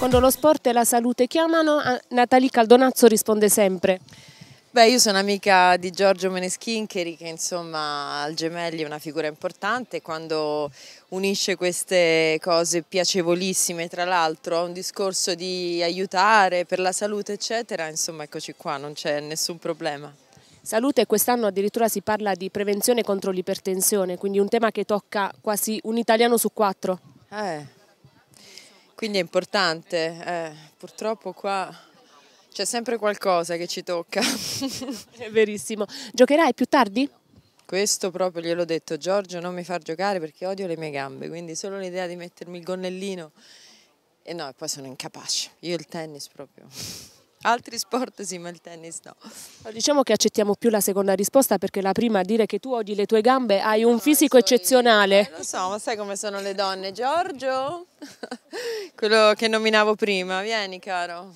Quando lo sport e la salute chiamano, Natalie Caldonazzo risponde sempre. Beh, io sono amica di Giorgio Meneschincheri che insomma al Gemelli è una figura importante quando unisce queste cose piacevolissime tra l'altro a un discorso di aiutare per la salute eccetera, insomma eccoci qua, non c'è nessun problema. Salute quest'anno addirittura si parla di prevenzione contro l'ipertensione, quindi un tema che tocca quasi un italiano su quattro. Eh, quindi è importante, eh, purtroppo qua c'è sempre qualcosa che ci tocca. è verissimo. Giocherai più tardi? Questo proprio gliel'ho detto, Giorgio non mi far giocare perché odio le mie gambe, quindi solo l'idea di mettermi il gonnellino e no, poi sono incapace. Io il tennis proprio. Altri sport sì, ma il tennis no. Diciamo che accettiamo più la seconda risposta perché la prima a dire che tu odi le tue gambe, hai un no, fisico eccezionale. Io. Eh, lo so, ma sai come sono le donne. Giorgio, quello che nominavo prima, vieni caro.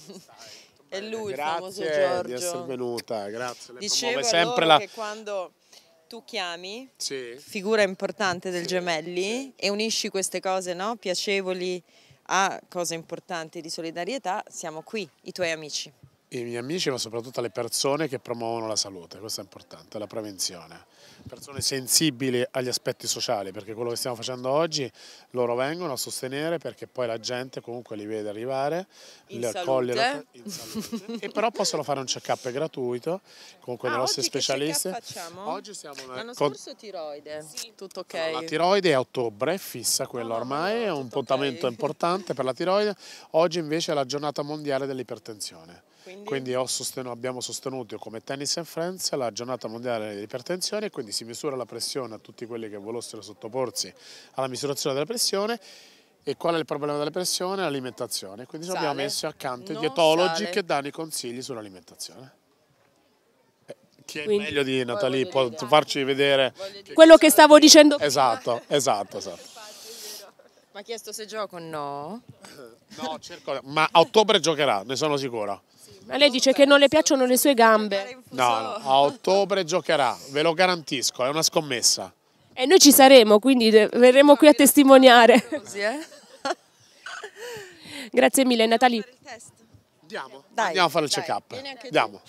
È lui grazie il famoso Giorgio. Grazie di essere venuta, grazie. Dicevo sempre la... che quando tu chiami, sì. figura importante del sì. Gemelli, e unisci queste cose no? piacevoli, a cose importanti di solidarietà siamo qui, i tuoi amici i miei amici ma soprattutto alle persone che promuovono la salute, questo è importante, la prevenzione. Persone sensibili agli aspetti sociali perché quello che stiamo facendo oggi loro vengono a sostenere perché poi la gente comunque li vede arrivare, in li accoglie la... in salute e però possono fare un check-up gratuito comunque ah, dei nostri specialisti. Oggi siamo una... L'anno scorso con... tiroide, sì. tutto ok. la tiroide è a ottobre, è fissa quella no, ah, ormai, no, è un appuntamento okay. importante per la tiroide. Oggi invece è la giornata mondiale dell'ipertensione quindi, quindi sosteno, abbiamo sostenuto come Tennis in Friends la giornata mondiale dell'ipertensione quindi si misura la pressione a tutti quelli che volessero sottoporsi alla misurazione della pressione e qual è il problema della pressione? L'alimentazione. Quindi sale. abbiamo messo accanto i dietologi sale. che danno i consigli sull'alimentazione. Eh, chi è Quindi, meglio di Natalie può farci vedere... Quello che stavo dicendo prima. Esatto, esatto, esatto. Ma ha chiesto se gioco no? no, cerco, ma a ottobre giocherà, ne sono sicura. Sì, ma lei dice che non le piacciono le sue gambe. No, no, a ottobre giocherà, ve lo garantisco, è una scommessa. E noi ci saremo, quindi verremo qui a testimoniare. Così, eh? Grazie mille, Natali. Andiamo, Dai. andiamo a fare il check-up. Andiamo.